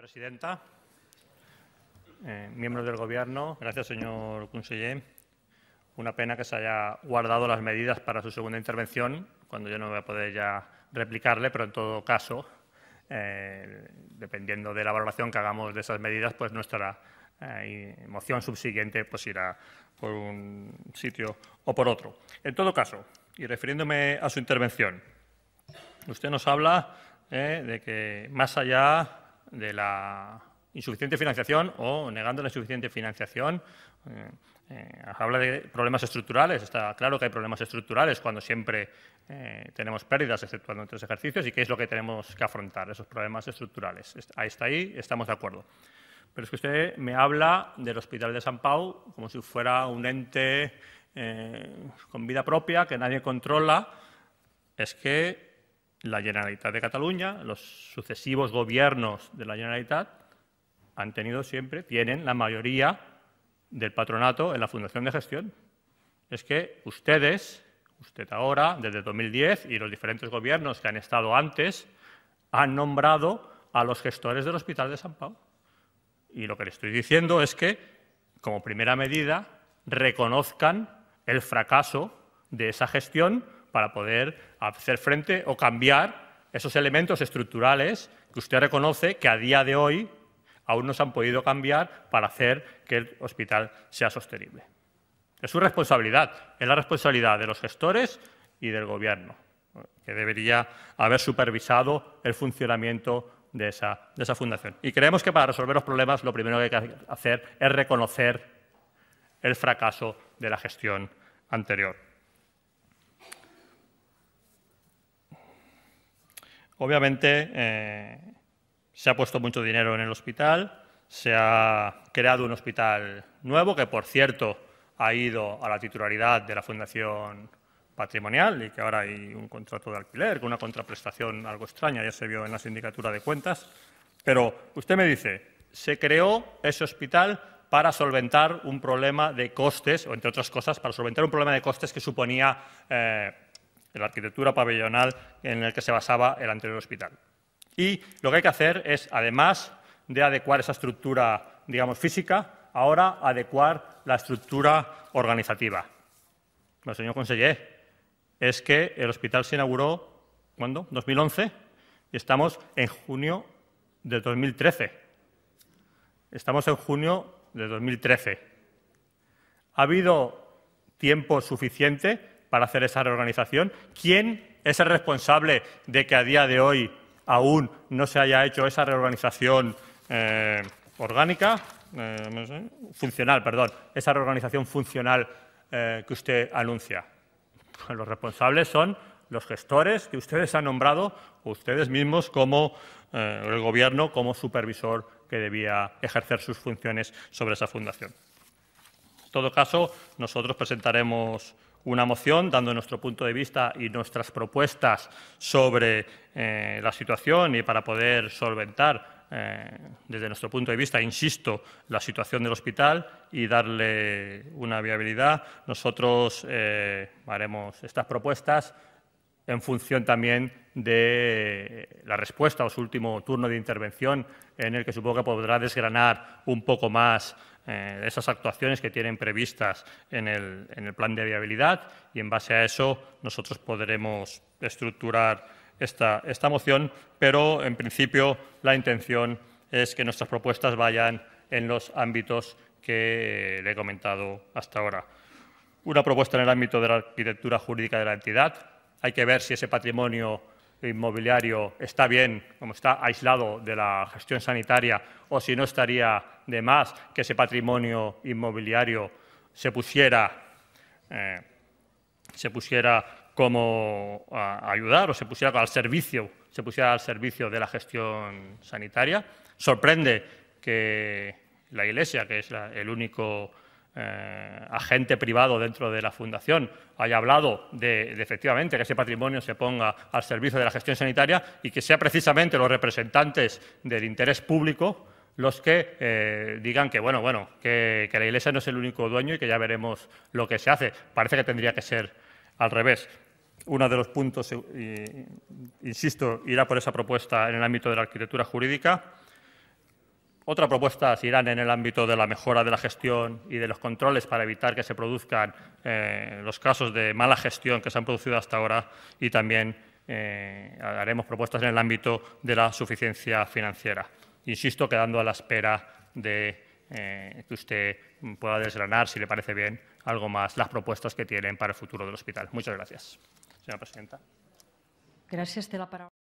Presidenta, eh, miembros del Gobierno, gracias, señor conseller. Una pena que se haya guardado las medidas para su segunda intervención, cuando yo no voy a poder ya replicarle, pero en todo caso, eh, dependiendo de la valoración que hagamos de esas medidas, pues nuestra eh, moción subsiguiente pues irá por un sitio o por otro. En todo caso, y refiriéndome a su intervención, usted nos habla de que más allá de la insuficiente financiación o negando la insuficiente financiación. Eh, eh, habla de problemas estructurales, está claro que hay problemas estructurales cuando siempre eh, tenemos pérdidas, exceptuando otros ejercicios, y qué es lo que tenemos que afrontar, esos problemas estructurales. Ahí está ahí, estamos de acuerdo. Pero es que usted me habla del Hospital de San Pau como si fuera un ente con vida propia que nadie controla. Es que la Generalitat de Cataluña, los sucesivos gobiernos de la Generalitat han tenido siempre, tienen la mayoría del patronato en la Fundación de Gestión. Es que ustedes, usted ahora, desde 2010, y los diferentes gobiernos que han estado antes, han nombrado a los gestores del Hospital de San Pau. Y lo que le estoy diciendo es que, como primera medida, reconozcan el fracaso de esa gestión para poder hacer frente o cambiar esos elementos estructurales que usted reconoce que a día de hoy aún no se han podido cambiar para hacer que el hospital sea sostenible. Es su responsabilidad, es la responsabilidad de los gestores y del Gobierno, que debería haber supervisado el funcionamiento de esa, de esa fundación. Y creemos que para resolver los problemas lo primero que hay que hacer es reconocer el fracaso de la gestión anterior. Obviamente eh, se ha puesto mucho dinero en el hospital, se ha creado un hospital nuevo que, por cierto, ha ido a la titularidad de la Fundación Patrimonial y que ahora hay un contrato de alquiler con una contraprestación algo extraña, ya se vio en la sindicatura de cuentas. Pero usted me dice, se creó ese hospital para solventar un problema de costes, o entre otras cosas, para solventar un problema de costes que suponía eh, de la arquitectura pabellonal en el que se basaba el anterior hospital. Y lo que hay que hacer es, además de adecuar esa estructura, digamos, física, ahora adecuar la estructura organizativa. Bueno, señor conseller, es que el hospital se inauguró, ¿cuándo? 2011, y estamos en junio de 2013. Estamos en junio de 2013. ¿Ha habido tiempo suficiente para hacer esa reorganización? ¿Quién es el responsable de que a día de hoy aún no se haya hecho esa reorganización eh, orgánica, eh, funcional, perdón, esa reorganización funcional eh, que usted anuncia? los responsables son los gestores que ustedes han nombrado ustedes mismos como el gobierno, como supervisor que debía ejercer sus funciones sobre esa fundación. En todo caso, nosotros presentaremos una moción dando nuestro punto de vista y nuestras propuestas sobre eh, la situación y para poder solventar eh, desde nuestro punto de vista, insisto, la situación del hospital y darle una viabilidad. Nosotros eh, haremos estas propuestas en función también de la respuesta o su último turno de intervención, en el que supongo que podrá desgranar un poco más eh, esas actuaciones que tienen previstas en el, plan de viabilidad y en base a eso nosotros podremos estructurar esta, moción, pero en principio la intención es que nuestras propuestas vayan en los ámbitos que le he comentado hasta ahora. Una propuesta en el ámbito de la arquitectura jurídica de la entidad, hay que ver si ese patrimonio inmobiliario está bien, como está aislado de la gestión sanitaria, o si no estaría de más que ese patrimonio inmobiliario se pusiera, eh, se pusiera como a ayudar o se pusiera al servicio, se pusiera al servicio de la gestión sanitaria. Sorprende que la Iglesia, que es el único eh, agente privado dentro de la Fundación haya hablado de, efectivamente que ese patrimonio se ponga al servicio de la gestión sanitaria y que sea precisamente los representantes del interés público los que eh, digan que bueno, bueno, que, la Iglesia no es el único dueño y que ya veremos lo que se hace. Parece que tendría que ser al revés. Uno de los puntos, eh, insisto, irá por esa propuesta en el ámbito de la arquitectura jurídica. Otra propuestas irán en el ámbito de la mejora de la gestión y de los controles para evitar que se produzcan eh, los casos de mala gestión que se han producido hasta ahora y también eh, haremos propuestas en el ámbito de la suficiencia financiera. Insisto, quedando a la espera de eh, que usted pueda desgranar, si le parece bien, algo más las propuestas que tienen para el futuro del hospital. Muchas gracias, señora presidenta. Gracias, de la palabra.